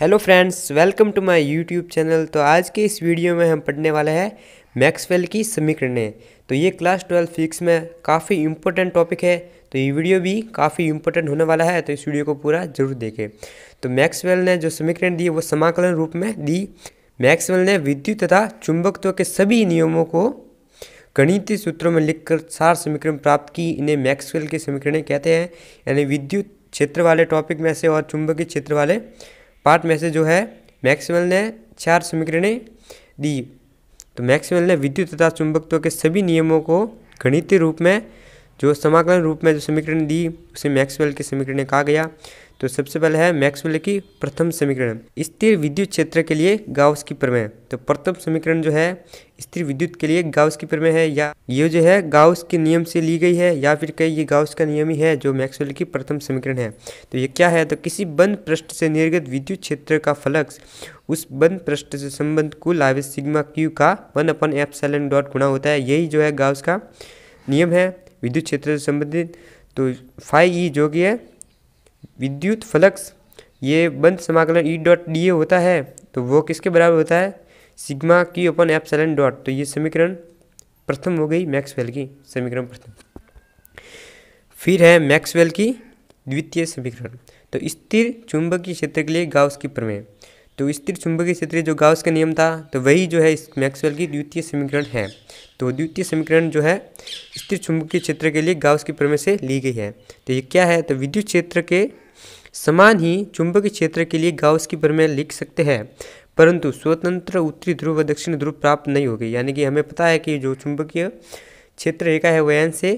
hello friends welcome to my YouTube channel तो आज के इस वीडियो में हम पढ़ने वाले हैं मैक्सवेल की समीकरणें तो ये क्लास ट्वेल्व फिक्स में काफ़ी इम्पोर्टेंट टॉपिक है तो ये वीडियो भी काफ़ी इम्पोर्टेंट होने वाला है तो इस वीडियो को पूरा जरूर देखें तो मैक्सवेल ने जो समीकरण दी वो समाकलन रूप में दी मैक्सवेल ने विद्युत तथा चुंबकत्व के सभी नियमों को गणितीय सूत्रों में लिखकर सार समीकरण प्राप्त की इन्हें मैक्सवेल के समीकरणें कहते हैं यानी विद्युत क्षेत्र वाले टॉपिक में से और चुंबकीय क्षेत्र वाले पार्ट में से जो है मैक्सवेल ने चार समीकरणें दी तो मैक्सवेल ने विद्युत तथा चुंबकत्व के सभी नियमों को गणितीय रूप में जो समाकलन रूप में जो समीकरण दी उसे मैक्सवेल के समीकरण कहा गया तो सबसे पहले है मैक्सवेल की प्रथम समीकरण स्थिर विद्युत क्षेत्र के लिए गाउस की प्रमेय तो प्रथम समीकरण जो है स्थिर विद्युत के लिए गाउस की प्रमेय है या ये जो है गाउस के नियम से ली गई है या फिर कहीं ये गाउस का नियम ही है जो मैक्सवेल की प्रथम समीकरण है तो ये क्या है तो किसी बंद पृष्ठ से निर्गत विद्युत क्षेत्र का फलक्स उस बंद पृष्ठ से संबंध कुल आवेश सिग्मा क्यू का one upon epsilon dot गुणा होता है यही जो है गाउस का नियम है विद्युत क्षेत्र से संबंधित तो फाइव ई जो कि है विद्युत फ्लक्स ये बंद समाकलन ई डॉट डी ए होता है तो वो किसके बराबर होता है सिग्मा की ओपन एप्सलन डॉट तो ये समीकरण प्रथम हो गई मैक्सवेल की समीकरण प्रथम फिर है मैक्सवेल की द्वितीय समीकरण तो स्थिर चुंबकीय क्षेत्र के लिए गाउस की प्रमेय तो स्थिर चुंबकीय क्षेत्र जो गाउस का नियम था तो वही जो है इस मैक्सवेल की द्वितीय समीकरण है तो द्वितीय समीकरण जो है स्थिर चुंबकीय क्षेत्र के लिए गाउस की प्रमेय से ली गई है तो ये क्या है तो विद्युत क्षेत्र के समान ही चुंबकीय क्षेत्र के लिए गाउस की प्रमेय लिख सकते हैं परंतु स्वतंत्र उत्तरी ध्रुव व दक्षिण ध्रुव प्राप्त नहीं होगी यानी कि हमें पता है कि जो चुंबकीय क्षेत्र रेखा है वह एन से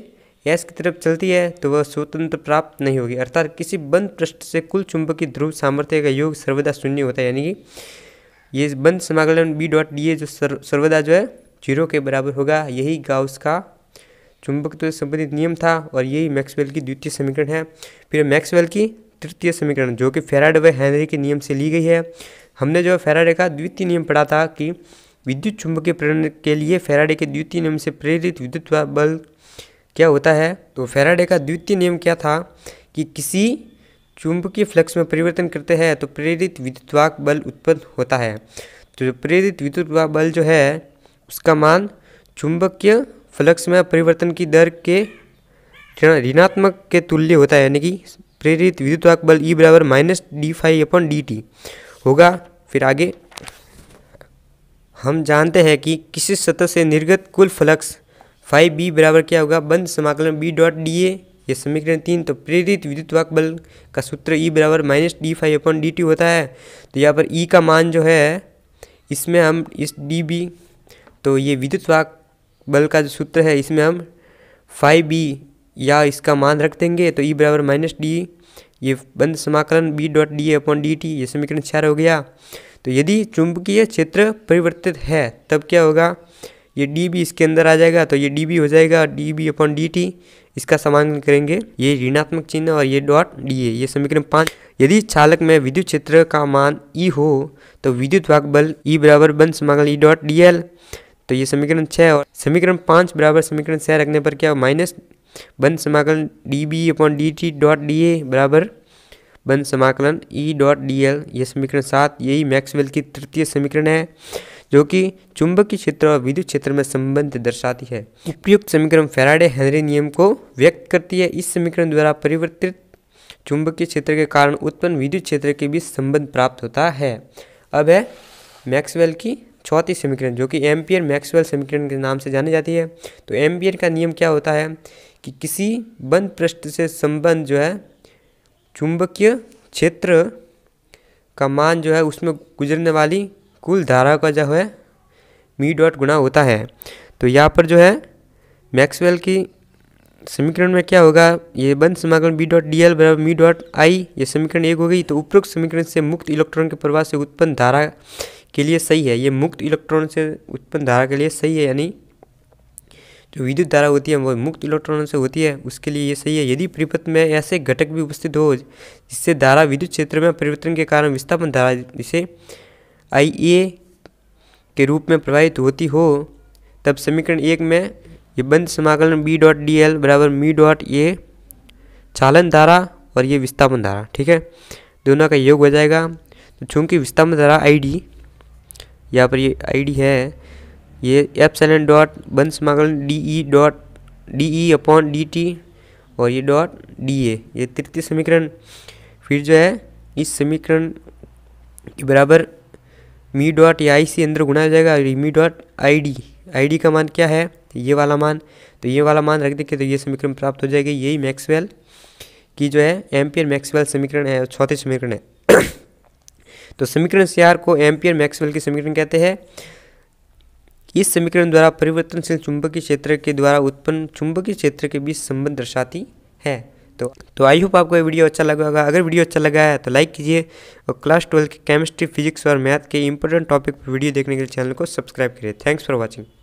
एस की तरफ चलती है तो वह स्वतंत्र प्राप्त नहीं होगी अर्थात किसी बंद पृष्ठ से कुल चुंबकीय ध्रुव सामर्थ्य का योग सर्वदा शून्य होता है यानी कि ये बंद समाकलन बी डॉट डी ए जो सर, सर्वदा जो है जीरो के बराबर होगा यही गाउस का चुंबकत्व तो संबंधित नियम था और यही मैक्सवेल की द्वितीय समीकरण है फिर मैक्सवेल की तृतीय समीकरण जो कि फेराडे व हैनरी के नियम से ली गई है हमने जो है फेराडे का द्वितीय नियम पढ़ा था कि विद्युत चुंबकीय प्रेरण के लिए फेराडे के द्वितीय नियम से प्रेरित विद्युत बल क्या होता है तो फेराडे का द्वितीय नियम क्या था कि किसी चुंबकीय फ्लक्स में परिवर्तन करते हैं तो प्रेरित विद्युतवाक बल उत्पन्न होता है तो जो प्रेरित विद्युतवाक बल जो है उसका मान चुंबकीय फ्लक्स में परिवर्तन की दर के ऋणात्मक के तुल्य होता है यानी कि प्रेरित विद्युतवाक बल ई e बराबर minus D phi upon D T होगा फिर आगे हम जानते हैं कि किसी सतह से निर्गत कुल फ्लक्स फाइव बी बराबर क्या होगा बंद समाकलन बी डॉट डी ए ये समीकरण तीन तो प्रेरित विद्युत वाक बल का सूत्र ई बराबर minus D phi upon D T होता है तो यहाँ पर ई का मान जो है इसमें हम इस डी बी तो ये विद्युत वाक बल का जो सूत्र है इसमें हम फाइव बी या इसका मान रख देंगे तो ई बराबर माइनस डी ये बंद समाकलन B dot D A upon D T ये समीकरण चार हो गया तो यदि चुंबकीय क्षेत्र परिवर्तित है तब क्या होगा ये डी बी इसके अंदर आ जाएगा तो ये डी बी हो जाएगा D B upon D T इसका समाकलन करेंगे ये ऋणात्मक चिन्ह और ये डॉट डी ए ये समीकरण पाँच यदि चालक में विद्युत क्षेत्र का मान ई e हो तो विद्युत वाक बल ई e बराबर बन समाकलन E e dot D L तो ये समीकरण छः और समीकरण पाँच बराबर समीकरण छः रखने पर क्या माइनस बन समाकलन D B upon D T dot D A बराबर बन समाकलन ई डॉट डी एल ये समीकरण सात यही मैक्सवेल की तृतीय समीकरण है जो कि चुंबकीय क्षेत्र और विद्युत क्षेत्र में संबंध दर्शाती है उपयुक्त समीकरण फेराडे हेनरी नियम को व्यक्त करती है इस समीकरण द्वारा परिवर्तित चुंबकीय क्षेत्र के कारण उत्पन्न विद्युत क्षेत्र के बीच संबंध प्राप्त होता है अब है मैक्सवेल की चौथी समीकरण जो कि एम्पियर मैक्सवेल समीकरण के नाम से जानी जाती है तो एम्पियर का नियम क्या होता है कि किसी बंद पृष्ठ से संबंध जो है चुंबकीय क्षेत्र का मान जो है उसमें गुजरने वाली कुल धारा का जो है मी डॉट गुणा होता है तो यहाँ पर जो है मैक्सवेल की समीकरण में क्या होगा ये बंद समागम बी डॉट डी एल बराबर मी डॉट आई ये समीकरण एक हो गई तो उपरोक्त समीकरण से मुक्त इलेक्ट्रॉन के प्रवाह से उत्पन्न धारा के लिए सही है ये मुक्त इलेक्ट्रॉन से उत्पन्न धारा के लिए सही है यानी जो विद्युत धारा होती है वो मुक्त इलेक्ट्रॉन से होती है उसके लिए ये सही है यदि परिपथ में ऐसे घटक भी उपस्थित हो जिससे धारा विद्युत क्षेत्र में परिवर्तन के कारण विस्थापन धारा जिसे आई ए के रूप में प्रभावित होती हो तब समीकरण एक में ये बंद समाकलन बी डॉट डी एल बराबर मी डॉट ए चालन धारा और ये विस्थापन धारा ठीक है दोनों का योग हो जाएगा तो चूँकि विस्थापन धारा आई डी यहाँ पर ये आई डी है ये एफ सेलन डॉट बंद समाकलन D E dot D E upon D T और ये डॉट डी ए ये तृतीय समीकरण फिर जो है इस समीकरण के बराबर मी डॉट या आई सी अंदर गुना हो जाएगा और मी dot I D I D का मान क्या है ये वाला मान तो ये वाला मान रख देखिए तो ये समीकरण प्राप्त हो जाएगी यही मैक्सवेल की जो है एम्पियर मैक्सवेल समीकरण है चौथे समीकरण है तो समीकरण चार को एम्पियर मैक्सवेल के समीकरण कहते हैं इस समीकरण द्वारा परिवर्तनशील चुंबकीय क्षेत्र के द्वारा उत्पन्न चुंबकीय क्षेत्र के बीच संबंध दर्शाती है तो तो आई होप आपको ये वीडियो अच्छा लगा होगा अगर वीडियो अच्छा लगा है तो लाइक कीजिए और क्लास ट्वेल्थ के केमिस्ट्री फिजिक्स और मैथ के इंपॉर्टेंट टॉपिक पर वीडियो देखने के लिए चैनल को सब्सक्राइब करिए थैंक्स फॉर वॉचिंग